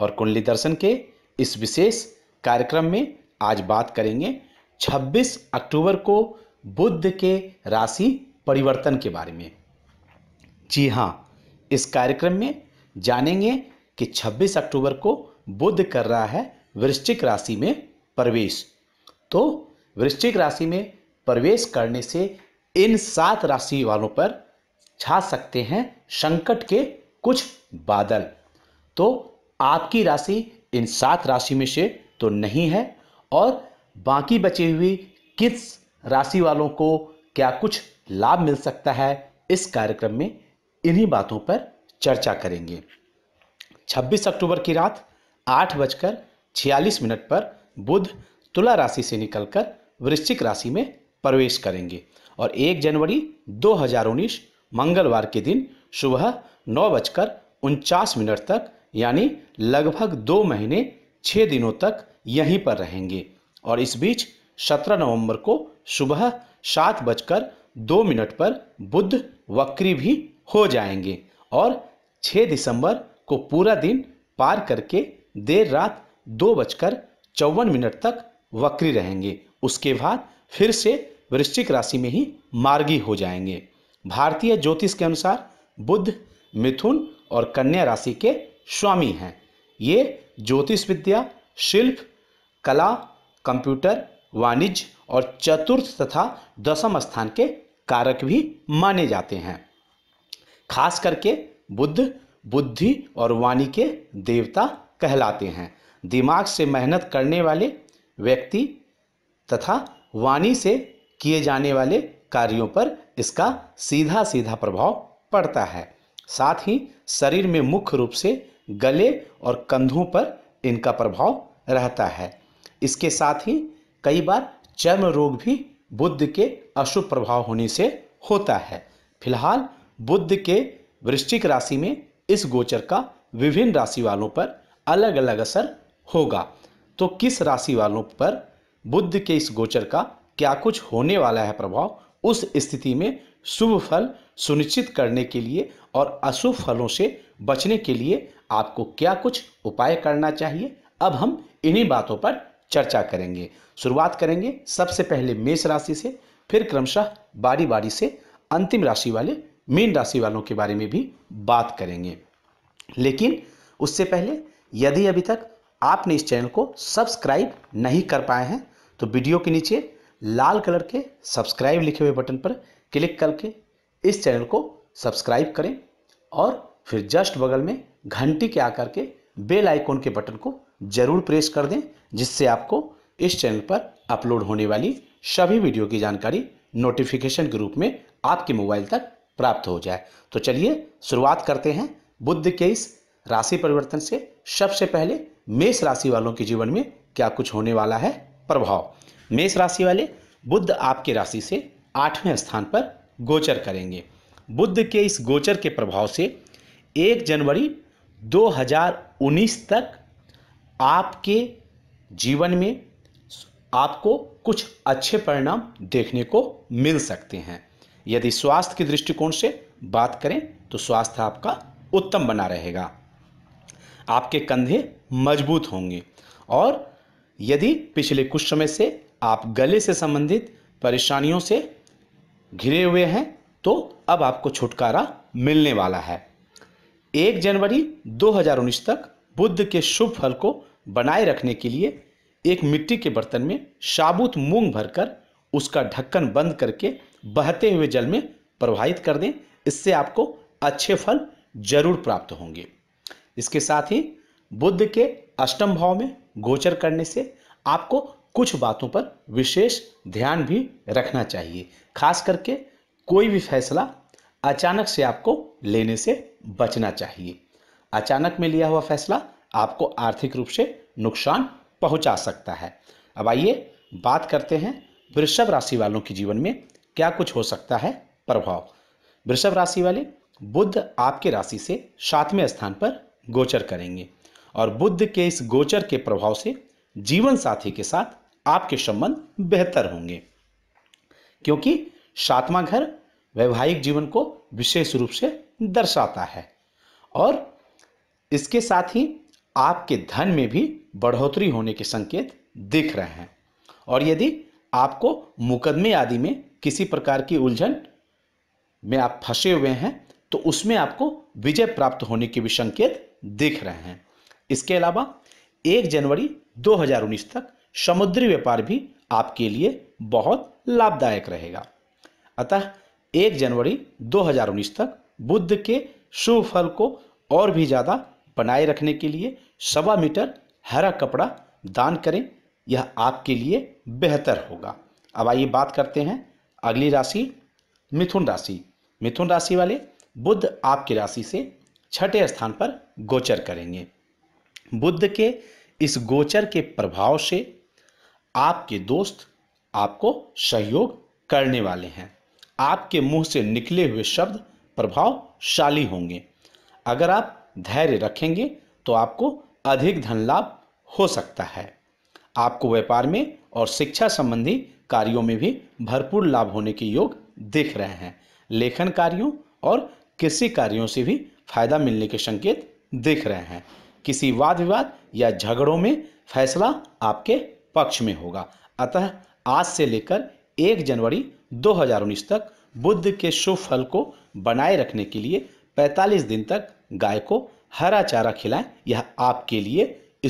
और कुंडली दर्शन के इस विशेष कार्यक्रम में आज बात करेंगे 26 अक्टूबर को बुद्ध के राशि परिवर्तन के बारे में जी हाँ इस कार्यक्रम में जानेंगे कि 26 अक्टूबर को बुद्ध कर रहा है वृश्चिक राशि में प्रवेश तो वृश्चिक राशि में प्रवेश करने से इन सात राशि वालों पर छा सकते हैं संकट के कुछ बादल तो आपकी राशि इन सात राशि में से तो नहीं है और बाकी बची हुई किस राशि वालों को क्या कुछ लाभ मिल सकता है इस कार्यक्रम में इन्हीं बातों पर चर्चा करेंगे 26 अक्टूबर की रात आठ बजकर छियालीस मिनट पर बुध तुला राशि से निकलकर वृश्चिक राशि में प्रवेश करेंगे और 1 जनवरी 2019 मंगलवार के दिन सुबह नौ बजकर उनचास मिनट तक यानी लगभग दो महीने छः दिनों तक यहीं पर रहेंगे और इस बीच 17 नवंबर को सुबह सात बजकर दो मिनट पर बुद्ध वक्री भी हो जाएंगे और 6 दिसंबर को पूरा दिन पार करके देर रात दो बजकर चौवन मिनट तक वक्री रहेंगे उसके बाद फिर से वृश्चिक राशि में ही मार्गी हो जाएंगे भारतीय ज्योतिष के अनुसार बुद्ध मिथुन और कन्या राशि के स्वामी हैं ये ज्योतिष विद्या शिल्प कला कंप्यूटर वाणिज्य और चतुर्थ तथा दशम स्थान के कारक भी माने जाते हैं खास करके बुद्ध बुद्धि और वाणी के देवता कहलाते हैं दिमाग से मेहनत करने वाले व्यक्ति तथा वाणी से किए जाने वाले कार्यों पर इसका सीधा सीधा प्रभाव पड़ता है साथ ही शरीर में मुख्य रूप से गले और कंधों पर इनका प्रभाव रहता है इसके साथ ही कई बार चर्म रोग भी बुद्ध के अशुभ प्रभाव होने से होता है फिलहाल बुद्ध के वृश्चिक राशि में इस गोचर का विभिन्न राशि वालों पर अलग अलग असर होगा तो किस राशि वालों पर बुद्ध के इस गोचर का क्या कुछ होने वाला है प्रभाव उस स्थिति में शुभ फल सुनिश्चित करने के लिए और अशुभ फलों से बचने के लिए आपको क्या कुछ उपाय करना चाहिए अब हम इन्हीं बातों पर चर्चा करेंगे शुरुआत करेंगे सबसे पहले मेष राशि से फिर क्रमशः बारी बारी से अंतिम राशि वाले मीन राशि वालों के बारे में भी बात करेंगे लेकिन उससे पहले यदि अभी तक आपने इस चैनल को सब्सक्राइब नहीं कर पाए हैं तो वीडियो के नीचे लाल कलर के सब्सक्राइब लिखे हुए बटन पर क्लिक करके इस चैनल को सब्सक्राइब करें और फिर जस्ट बगल में घंटी के आकर के बेल आइकॉन के बटन को जरूर प्रेस कर दें जिससे आपको इस चैनल पर अपलोड होने वाली सभी वीडियो की जानकारी नोटिफिकेशन के रूप में आपके मोबाइल तक प्राप्त हो जाए तो चलिए शुरुआत करते हैं बुद्ध के इस राशि परिवर्तन से सबसे पहले मेष राशि वालों के जीवन में क्या कुछ होने वाला है प्रभाव मेष राशि वाले बुद्ध आपके राशि से आठवें स्थान पर गोचर करेंगे बुद्ध के इस गोचर के प्रभाव से एक जनवरी 2019 तक आपके जीवन में आपको कुछ अच्छे परिणाम देखने को मिल सकते हैं यदि स्वास्थ्य के दृष्टिकोण से बात करें तो स्वास्थ्य आपका उत्तम बना रहेगा आपके कंधे मजबूत होंगे और यदि पिछले कुछ समय से आप गले से संबंधित परेशानियों से घिरे हुए हैं तो अब आपको छुटकारा मिलने वाला है एक जनवरी 2019 तक बुद्ध के शुभ फल को बनाए रखने के लिए एक मिट्टी के बर्तन में साबुत मूंग भरकर उसका ढक्कन बंद करके बहते हुए जल में प्रवाहित कर दें इससे आपको अच्छे फल जरूर प्राप्त होंगे इसके साथ ही बुद्ध के अष्टम भाव में गोचर करने से आपको कुछ बातों पर विशेष ध्यान भी रखना चाहिए खास करके कोई भी फैसला अचानक से आपको लेने से बचना चाहिए अचानक में लिया हुआ फैसला आपको आर्थिक रूप से नुकसान पहुंचा सकता है अब आइए बात करते हैं वृषभ राशि वालों के जीवन में क्या कुछ हो सकता है प्रभाव वृषभ राशि वाले बुद्ध आपके राशि से सातवें स्थान पर गोचर करेंगे और बुद्ध के इस गोचर के प्रभाव से जीवन साथी के साथ आपके संबंध बेहतर होंगे क्योंकि सातवां घर वैवाहिक जीवन को विशेष रूप से दर्शाता है और इसके साथ ही आपके धन में भी बढ़ोतरी होने के संकेत दिख रहे हैं और यदि आपको मुकदमे आदि में किसी प्रकार की उलझन में आप फंसे हुए हैं तो उसमें आपको विजय प्राप्त होने के भी संकेत दिख रहे हैं इसके अलावा 1 जनवरी 2019 तक समुद्री व्यापार भी आपके लिए बहुत लाभदायक रहेगा अतः एक जनवरी 2019 तक बुद्ध के शुभ फल को और भी ज़्यादा बनाए रखने के लिए सवा मीटर हरा कपड़ा दान करें यह आपके लिए बेहतर होगा अब आइए बात करते हैं अगली राशि मिथुन राशि मिथुन राशि वाले बुद्ध आपकी राशि से छठे स्थान पर गोचर करेंगे बुद्ध के इस गोचर के प्रभाव से आपके दोस्त आपको सहयोग करने वाले हैं आपके मुंह से निकले हुए शब्द प्रभावशाली होंगे अगर आप धैर्य रखेंगे तो आपको अधिक धन लाभ हो सकता है आपको व्यापार में और शिक्षा संबंधी कार्यों में भी भरपूर लाभ होने के योग दिख रहे हैं लेखन कार्यों और कृषि कार्यों से भी फायदा मिलने के संकेत दिख रहे हैं किसी वाद विवाद या झगड़ों में फैसला आपके पक्ष में होगा अतः आज से लेकर एक जनवरी 2019 तक बुद्ध के शुभ फल को बनाए रखने के लिए 45 दिन तक गाय को हरा चारा खिलाएं यह आपके लिए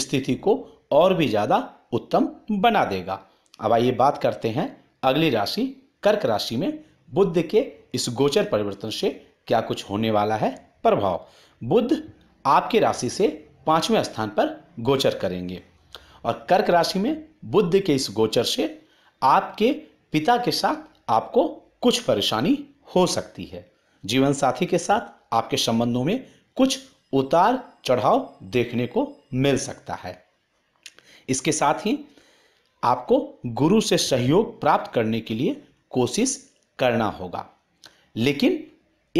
स्थिति को और भी ज़्यादा उत्तम बना देगा अब आइए बात करते हैं अगली राशि कर्क राशि में बुद्ध के इस गोचर परिवर्तन से क्या कुछ होने वाला है प्रभाव बुद्ध आपकी राशि से पांचवें स्थान पर गोचर करेंगे और कर्क राशि में बुद्ध के इस गोचर से आपके पिता के साथ आपको कुछ परेशानी हो सकती है जीवन साथी के साथ आपके संबंधों में कुछ उतार चढ़ाव देखने को मिल सकता है इसके साथ ही आपको गुरु से सहयोग प्राप्त करने के लिए कोशिश करना होगा लेकिन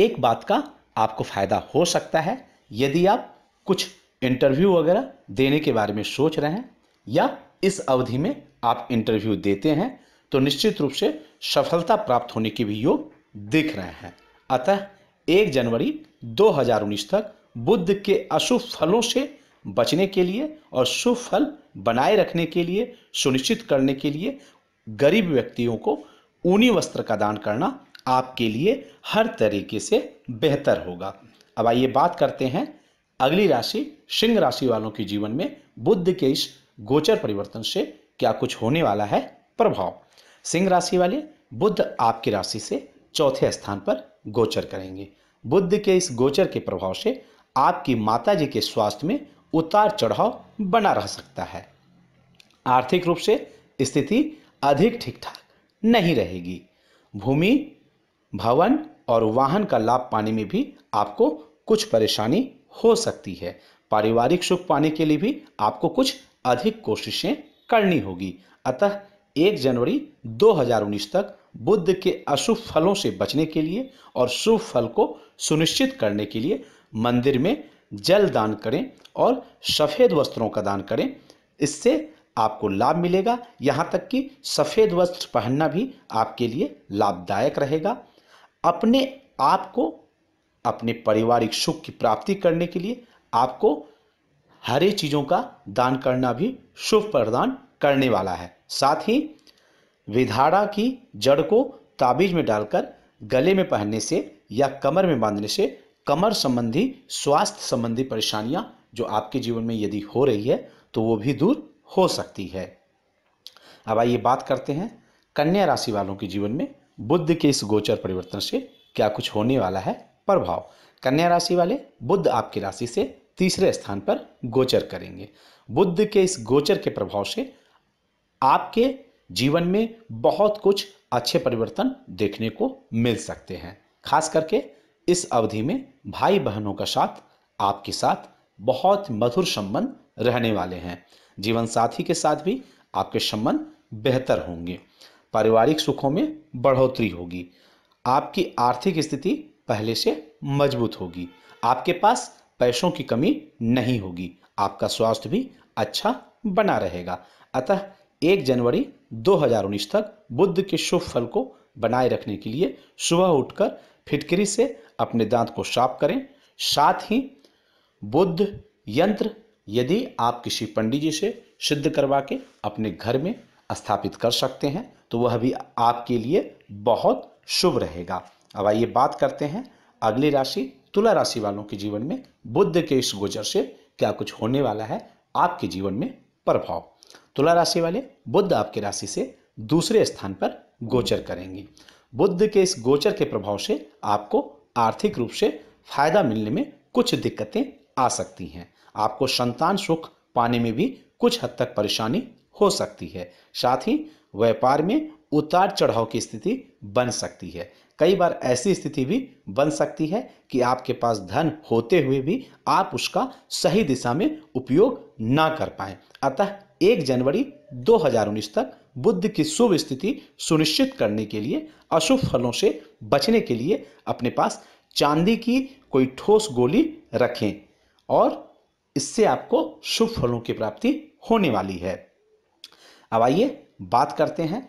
एक बात का आपको फायदा हो सकता है यदि आप कुछ इंटरव्यू वगैरह देने के बारे में सोच रहे हैं या इस अवधि में आप इंटरव्यू देते हैं तो निश्चित रूप से सफलता प्राप्त होने के भी योग दिख रहे हैं अतः एक जनवरी 2019 तक बुद्ध के अशुभ फलों से बचने के लिए और शुभ फल बनाए रखने के लिए सुनिश्चित करने के लिए गरीब व्यक्तियों को ऊनी वस्त्र का दान करना आपके लिए हर तरीके से बेहतर होगा अब आइए बात करते हैं अगली राशि सिंह राशि वालों के जीवन में बुद्ध के इस गोचर परिवर्तन से क्या कुछ होने वाला है प्रभाव सिंह राशि वाले बुद्ध आपकी राशि से चौथे स्थान पर गोचर करेंगे बुद्ध के इस गोचर के प्रभाव से आपकी माता जी के स्वास्थ्य में उतार चढ़ाव बना रह सकता है आर्थिक रूप से स्थिति अधिक ठीक ठाक नहीं रहेगी भूमि भवन और वाहन का लाभ पाने में भी आपको कुछ परेशानी हो सकती है पारिवारिक सुख पाने के लिए भी आपको कुछ अधिक कोशिशें करनी होगी अतः एक जनवरी 2019 तक बुद्ध के अशुभ फलों से बचने के लिए और शुभ फल को सुनिश्चित करने के लिए मंदिर में जल दान करें और सफ़ेद वस्त्रों का दान करें इससे आपको लाभ मिलेगा यहाँ तक कि सफ़ेद वस्त्र पहनना भी आपके लिए लाभदायक रहेगा अपने आप को अपने पारिवारिक सुख की प्राप्ति करने के लिए आपको हरे चीज़ों का दान करना भी शुभ प्रदान करने वाला है साथ ही विधाड़ा की जड़ को ताबीज में डालकर गले में पहनने से या कमर में बांधने से कमर संबंधी स्वास्थ्य संबंधी परेशानियां जो आपके जीवन में यदि हो रही है तो वो भी दूर हो सकती है अब आइए बात करते हैं कन्या राशि वालों के जीवन में बुद्ध के इस गोचर परिवर्तन से क्या कुछ होने वाला है प्रभाव कन्या राशि वाले बुद्ध आपकी राशि से तीसरे स्थान पर गोचर करेंगे बुद्ध के इस गोचर के प्रभाव से आपके जीवन में बहुत कुछ अच्छे परिवर्तन देखने को मिल सकते हैं खास करके इस अवधि में भाई बहनों का साथ आपके साथ बहुत मधुर संबंध रहने वाले हैं जीवन साथी के साथ भी आपके संबंध बेहतर होंगे पारिवारिक सुखों में बढ़ोतरी होगी आपकी आर्थिक स्थिति पहले से मजबूत होगी आपके पास पैसों की कमी नहीं होगी आपका स्वास्थ्य भी अच्छा बना रहेगा अतः एक जनवरी 2019 तक बुद्ध के शुभ फल को बनाए रखने के लिए सुबह उठकर फिटकरी से अपने दांत को साफ करें साथ ही बुद्ध यंत्र यदि आप किसी पंडित जी से सिद्ध करवा के अपने घर में स्थापित कर सकते हैं तो वह भी आपके लिए बहुत शुभ रहेगा अब आइए बात करते हैं अगली राशि तुला राशि वालों के जीवन में बुद्ध के इस गोचर से क्या कुछ होने वाला है आपके जीवन में प्रभाव तुला राशि वाले बुद्ध आपकी राशि से दूसरे स्थान पर गोचर करेंगे बुद्ध के इस गोचर के प्रभाव से आपको आर्थिक रूप से फायदा मिलने में कुछ दिक्कतें आ सकती हैं आपको संतान सुख पाने में भी कुछ हद तक परेशानी हो सकती है साथ ही व्यापार में उतार चढ़ाव की स्थिति बन सकती है कई बार ऐसी स्थिति भी बन सकती है कि आपके पास धन होते हुए भी आप उसका सही दिशा में उपयोग ना कर पाए अतः एक जनवरी 2019 तक बुद्ध की शुभ स्थिति सुनिश्चित करने के लिए अशुभ फलों से बचने के लिए अपने पास चांदी की कोई ठोस गोली रखें और इससे आपको शुभ फलों की प्राप्ति होने वाली है अब आइए बात करते हैं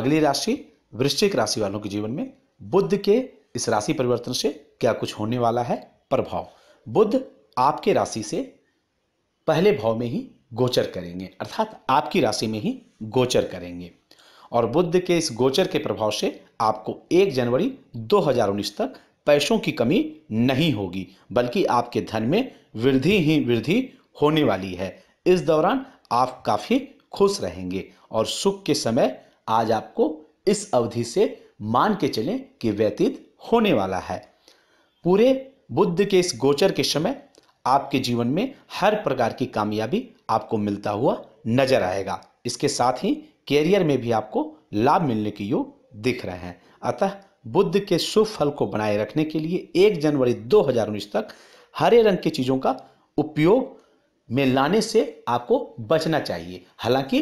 अगली राशि वृश्चिक राशि वालों के जीवन में बुद्ध के इस राशि परिवर्तन से क्या कुछ होने वाला है प्रभाव बुद्ध आपके राशि से पहले भाव में ही गोचर करेंगे अर्थात आपकी राशि में ही गोचर करेंगे और बुद्ध के इस गोचर के प्रभाव से आपको 1 जनवरी 2019 तक पैसों की कमी नहीं होगी बल्कि आपके धन में वृद्धि ही वृद्धि होने वाली है इस दौरान आप काफ़ी खुश रहेंगे और सुख के समय आज आपको इस अवधि से मान के चलें कि व्यतीत होने वाला है पूरे बुद्ध के इस गोचर के समय आपके जीवन में हर प्रकार की कामयाबी आपको मिलता हुआ नजर आएगा इसके साथ ही कैरियर में भी आपको लाभ मिलने के योग दिख रहे हैं अतः बुद्ध के शुभ फल को बनाए रखने के लिए एक जनवरी 2019 तक हरे रंग की चीज़ों का उपयोग में लाने से आपको बचना चाहिए हालांकि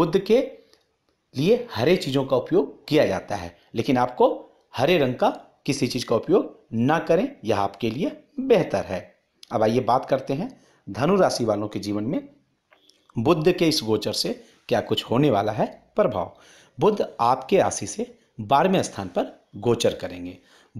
बुद्ध के लिए हरे चीज़ों का उपयोग किया जाता है लेकिन आपको हरे रंग का किसी चीज़ का उपयोग ना करें यह आपके लिए बेहतर है अब आइए बात करते हैं धनु राशि वालों के जीवन में बुद्ध के इस गोचर से क्या कुछ होने वाला है प्रभाव बुद्ध आपके राशि से बारहवें स्थान पर गोचर करेंगे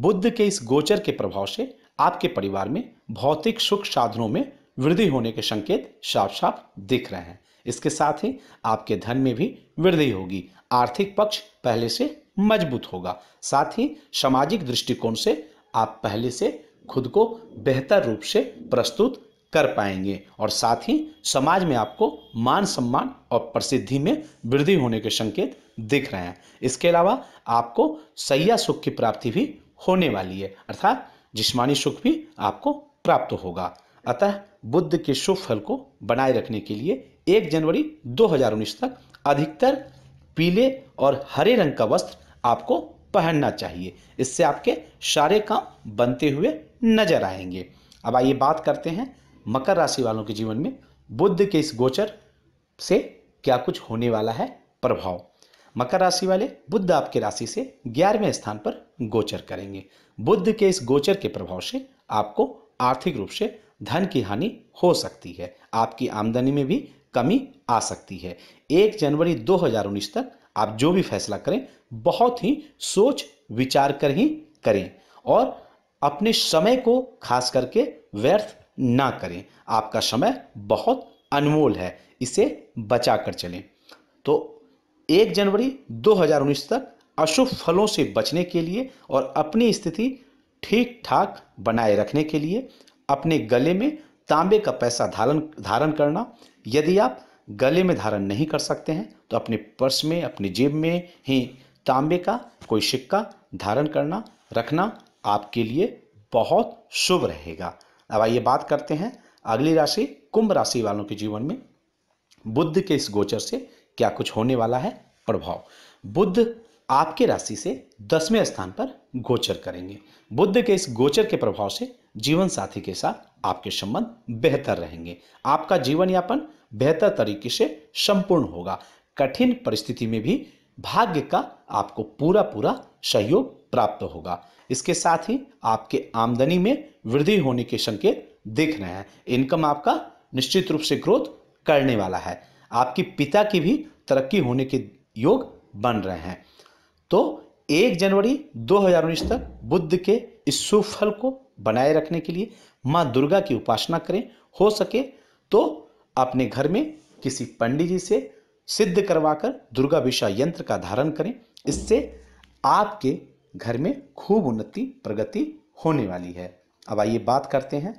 बुद्ध के इस गोचर के प्रभाव से आपके परिवार में भौतिक सुख साधनों में वृद्धि होने के संकेत साफ साफ दिख रहे हैं इसके साथ ही आपके धन में भी वृद्धि होगी आर्थिक पक्ष पहले से मजबूत होगा साथ ही सामाजिक दृष्टिकोण से आप पहले से खुद को बेहतर रूप से प्रस्तुत कर पाएंगे और साथ ही समाज में आपको मान सम्मान और प्रसिद्धि में वृद्धि होने के संकेत दिख रहे हैं इसके अलावा आपको सैया सुख की प्राप्ति भी होने वाली है अर्थात जिस्मानी सुख भी आपको प्राप्त होगा अतः बुद्ध के शुभ फल को बनाए रखने के लिए एक जनवरी 2019 तक अधिकतर पीले और हरे रंग का वस्त्र आपको पहनना चाहिए इससे आपके सारे काम बनते हुए नजर आएंगे अब आइए बात करते हैं मकर राशि वालों के जीवन में बुद्ध के इस गोचर से क्या कुछ होने वाला है प्रभाव मकर राशि वाले बुद्ध आपके राशि से ग्यारहवें स्थान पर गोचर करेंगे बुद्ध के इस गोचर के प्रभाव से आपको आर्थिक रूप से धन की हानि हो सकती है आपकी आमदनी में भी कमी आ सकती है एक जनवरी 2019 तक आप जो भी फैसला करें बहुत ही सोच विचार कर ही करें और अपने समय को खास करके व्यर्थ ना करें आपका समय बहुत अनमोल है इसे बचा कर चलें तो एक जनवरी 2019 तक अशुभ फलों से बचने के लिए और अपनी स्थिति ठीक ठाक बनाए रखने के लिए अपने गले में तांबे का पैसा धारण धारण करना यदि आप गले में धारण नहीं कर सकते हैं तो अपने पर्स में अपनी जेब में ही तांबे का कोई सिक्का धारण करना रखना आपके लिए बहुत शुभ रहेगा अब आइए बात करते हैं अगली राशि कुंभ राशि वालों के जीवन में बुद्ध के इस गोचर से क्या कुछ होने वाला है प्रभाव बुद्ध आपके राशि से दसवें स्थान पर गोचर करेंगे बुद्ध के इस गोचर के प्रभाव से जीवन साथी के साथ आपके संबंध बेहतर रहेंगे आपका जीवन यापन बेहतर तरीके से संपूर्ण होगा कठिन परिस्थिति में भी भाग्य का आपको पूरा पूरा सहयोग प्राप्त होगा इसके साथ ही आपके आमदनी में वृद्धि होने के संकेत दिख रहे हैं इनकम आपका निश्चित रूप से ग्रोथ करने वाला है आपके पिता की भी तरक्की होने के योग बन रहे हैं तो एक जनवरी 2019 तक बुद्ध के इस सुफल को बनाए रखने के लिए माँ दुर्गा की उपासना करें हो सके तो अपने घर में किसी पंडित जी से सिद्ध करवाकर दुर्गा विषय यंत्र का धारण करें इससे आपके घर में खूब उन्नति प्रगति होने वाली है अब आइए बात करते हैं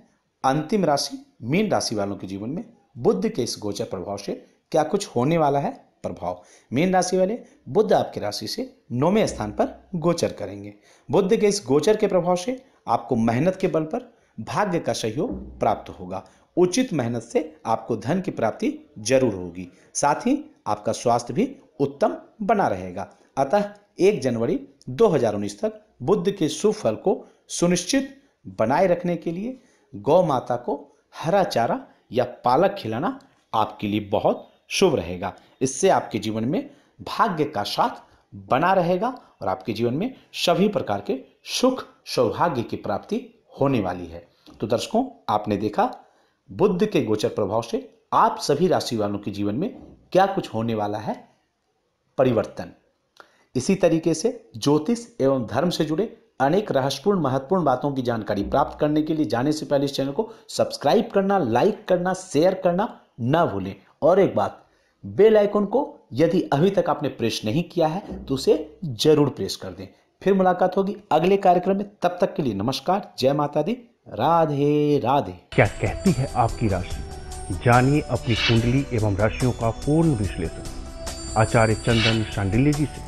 अंतिम राशि मीन राशि वालों के जीवन में बुद्ध के इस गोचर प्रभाव से क्या कुछ होने वाला है प्रभाव मीन राशि वाले बुद्ध आपकी राशि से नौवें स्थान पर गोचर करेंगे बुद्ध के इस गोचर के प्रभाव से आपको मेहनत के बल पर भाग्य का सहयोग प्राप्त होगा उचित मेहनत से आपको धन की प्राप्ति जरूर होगी साथ ही आपका स्वास्थ्य भी उत्तम बना रहेगा अतः एक जनवरी 2019 तक बुद्ध के सुफल को सुनिश्चित बनाए रखने के लिए गौ माता को हरा चारा या पालक खिलाना आपके लिए बहुत शुभ रहेगा इससे आपके जीवन में भाग्य का साथ बना रहेगा और आपके जीवन में सभी प्रकार के सुख सौभाग्य की प्राप्ति होने वाली है तो दर्शकों आपने देखा बुद्ध के गोचर प्रभाव से आप सभी राशि वालों के जीवन में क्या कुछ होने वाला है परिवर्तन इसी तरीके से ज्योतिष एवं धर्म से जुड़े अनेक रहस्यपूर्ण महत्वपूर्ण बातों की जानकारी प्राप्त करने के लिए जाने से पहले इस चैनल को सब्सक्राइब करना लाइक करना शेयर करना न भूलें और एक बात बेल आइकन को यदि अभी तक आपने प्रेस नहीं किया है तो उसे जरूर प्रेस कर दें फिर मुलाकात होगी अगले कार्यक्रम में तब तक के लिए नमस्कार जय माता दी राधे राधे क्या कहती है आपकी राशि जानिए अपनी कुंडली एवं राशियों का पूर्ण विश्लेषण आचार्य चंदन शांडिल्य जी से